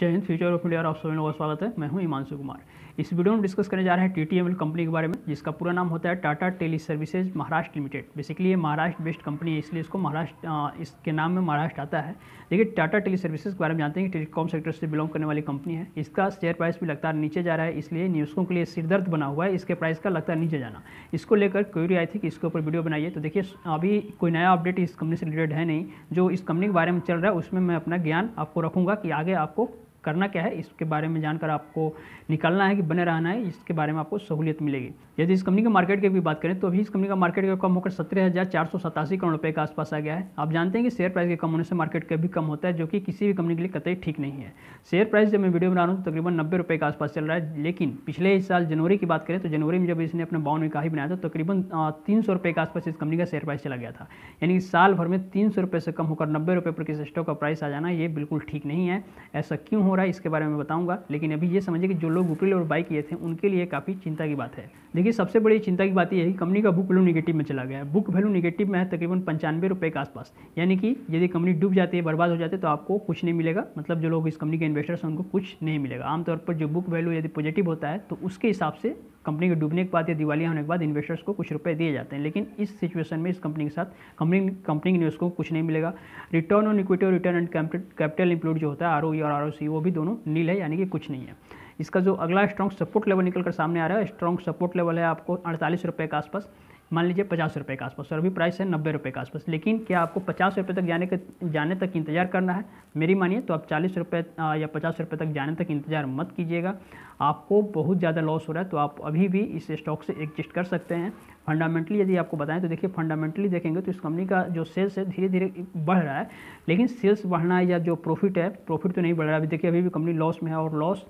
जय Hind future of India और आप सभी लोगों का स्वागत है मैं हूं हिमांशु कुमार इस वीडियो में डिस्कस करने जा रहे हैं T T M L company के बारे में जिसका पूरा नाम होता है Tata teleservices Maharashtra limited basically ये महाराष्ट्र बेस्ड कंपनी है इसलिए इसको महाराष्ट्र इसके नाम में महाराष्ट्र आता है देखिए टाटा टेली सर्विसेज के बारे में जानते हैं कि टेलीकॉम सेक्टर से बिलोंग करने वाली कंपनी है इसका शेयर प्राइस भी लगातार नीचे जा रहा है इसलिए न्यूजकों के लिए सिरदर्द बना हुआ है इसके प्राइस का लगातार नीचे जाना इसको लेकर क्वेरी आई थी कि इसके ऊपर वीडियो बनाइए तो देखिए अभी कोई नया अपडेट इस कंपनी से रिलेटेड है नहीं जो इस कंपनी के बारे में चल रहा है उसमें मैं अपना ज्ञान आपको रखूँगा कि आगे आपको करना क्या है इसके बारे में जानकर आपको निकालना है कि बने रहना है इसके बारे में आपको सहूलियत मिलेगी यदि इस कंपनी के मार्केट की भी बात करें तो अभी इस कंपनी का मार्केट कैप कम होकर सत्रह हज़ार चार सौ सतासी करोड़ रुपये के आसपास आ गया है आप जानते हैं कि शेयर प्राइस के कम होने से मार्केट कैप भी कम होता है जो कि किसी भी कंपनी के लिए कतई ठीक नहीं है शेयर प्राइस जब मैं वीडियो बना रहा हूँ तो तकरीबन नब्बे रुपये के आसपास चल रहा है लेकिन पिछले साल जनवरी की बात करें तो जनवरी में जब इसने अपना बाउंड में ही बनाया था तो तकरीबन तीन सौ रुपये के आसपास इस कंपनी का शेयर प्राइस चला गया था यानी कि साल भर में तीन सौ रुपये से कम होकर नब्बे रुपये पर किसी स्टॉक का प्राइस आ जाना ये बिल्कुल ठीक नहीं है ऐसा क्यों हो रहा है इसके बारे में बताऊंगा लेकिन अभी ये समझिए कि जो लोग ऊपरी लेवल बाई किए थे उनके लिए काफ़ी चिंता की बात है देखिए सबसे बड़ी चिंता की बात यह है कि कंपनी का बुक वैल्यू निगेटिव में चला गया है बुक वैल्यू निगेटिव में है तकरीबन पंचानवे रुपये के आसपास यानी कि यदि कंपनी डूब जाती है बर्बाद हो जाती है तो आपको कुछ नहीं मिलेगा मतलब जो लोग इस कंपनी के इन्वेस्टर्स हैं उनको कुछ नहीं मिलेगा आमतौर पर जो बुक वैल्यू यदि पॉजिटिव होता है तो उसके हिसाब से कंपनी के डूबने के बाद या दिवालिया होने के बाद इन्वेस्टर्स को कुछ रुपए दिए जाते हैं लेकिन इस सिचुएशन में इस कंपनी के साथ कंपनी कंपनी के निवेशकों को कुछ नहीं मिलेगा रिटर्न ऑन इक्विटी और रिटर्न एंड कैपिटल इंप्लूड जो होता है आर e और आर वो भी दोनों नील है यानी कि कुछ नहीं है इसका जो अगला स्ट्रॉन्ग सपोर्ट लेवल निकल कर सामने आ रहा है स्ट्रॉन्ग सपोर्ट लेवल है आपको अड़तालीस रुपये के आसपास मान लीजिए पचास रुपये के आसपास और अभी प्राइस है नब्बे रुपये के आसपास लेकिन क्या आपको पचास रुपये तक जाने के जाने तक इंतज़ार करना है मेरी मानिए तो आप चालीस रुपये या पचास रुपये तक जाने तक इंतज़ार मत कीजिएगा आपको बहुत ज़्यादा लॉस हो रहा है तो आप अभी भी इस स्टॉक से एग्जिस्ट कर सकते हैं फंडामेंटली यदि आपको बताएं तो देखिए फंडामेंटली देखेंगे तो इस कंपनी का जो सेल्स है धीरे धीरे बढ़ रहा है लेकिन सेल्स बढ़ना या जो प्रॉफिट है प्रॉफिट तो नहीं बढ़ रहा है अभी देखिए अभी भी कंपनी लॉस में है और लॉस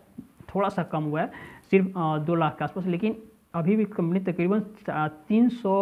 थोड़ा सा कम हुआ है सिर्फ दो लाख के आसपास लेकिन अभी भी कंपनी तकरीबन तीन सौ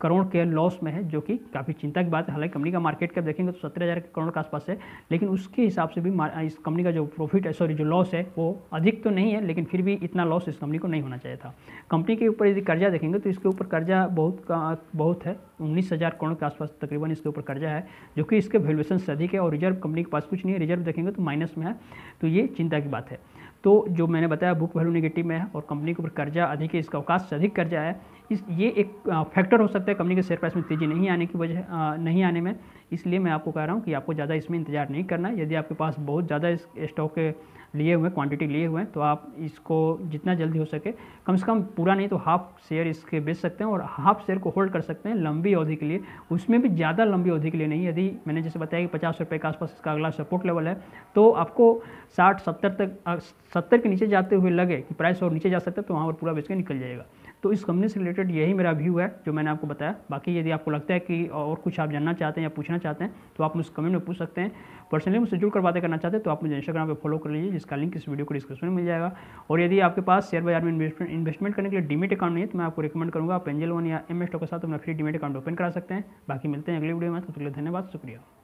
करोड़ के लॉस में है जो कि काफ़ी चिंता की बात है हालांकि कंपनी का मार्केट कैप देखेंगे तो सत्रह हज़ार करोड़ के आसपास है लेकिन उसके हिसाब से भी इस कंपनी का जो प्रॉफिट है सॉरी जो लॉस है वो अधिक तो नहीं है लेकिन फिर भी इतना लॉस इस कंपनी को नहीं होना चाहिए था कंपनी के ऊपर यदि कर्जा देखेंगे तो इसके ऊपर कर्जा बहुत बहुत है उन्नीस हज़ार करोड़ के आसपास तकरीबन इसके ऊपर कर्जा है जो कि इसके वैल्यूएशन से अधिक है और रिजर्व कंपनी के पास कुछ नहीं है रिजर्व देखेंगे तो माइनस में है तो ये चिंता की बात है तो जो मैंने बताया बुक वैल्यू नेगेटिव में है और कंपनी के ऊपर कर्जा अधिक है इसका अवकाश से अधिक कर्जा है इस ये एक फैक्टर हो सकता है कंपनी के शेयर प्राइस में तेज़ी नहीं आने की वजह नहीं आने में इसलिए मैं आपको कह रहा हूँ कि आपको ज़्यादा इसमें इंतजार नहीं करना यदि आपके पास बहुत ज़्यादा स्टॉक के लिए हुए क्वांटिटी लिए हुए हैं तो आप इसको जितना जल्दी हो सके कम से कम पूरा नहीं तो हाफ शेयर इसके बेच सकते हैं और हाफ शेयर को होल्ड कर सकते हैं लंबी अवधि के लिए उसमें भी ज़्यादा लंबी अवधि के लिए नहीं यदि मैंने जैसे बताया कि पचास रुपये के आसपास इसका अगला सपोर्ट लेवल है तो आपको साठ सत्तर तक सत्तर के नीचे जाते हुए लगे कि प्राइस और नीचे जा सकता है तो वहाँ पर पूरा बेच के निकल जाएगा तो इस कंपनी से रिलेटेड रिलेटेड यही मेरा व्यू है जो मैंने आपको बताया बाकी यदि आपको लगता है कि और कुछ आप जानना चाहते हैं या पूछना चाहते हैं तो आप मुझे कमेंट में पूछ सकते हैं पर्सनली मुझसे जुड़कर बातें करना चाहते हैं तो आप मुझे इंस्टाग्राम पर फॉलो कर लीजिए जिसका लिंक इस वीडियो को डिस्क्रिप्शन में मिल जाएगा और यदि आपके पास शेयर बाजार में इन्वेस्टमेंट इन्वेस्टमेंट करने के लिए डीमेट अकाउंट नहीं है तो मैं आपको रिकमेंड करूँगा आप एंजल वन या एम के साथ अपना फ्री डीमेट अकाउंट ओपन करा सकते हैं बाकी मिलते हैं अगले वीडियो में तो धन्यवाद शुक्रिया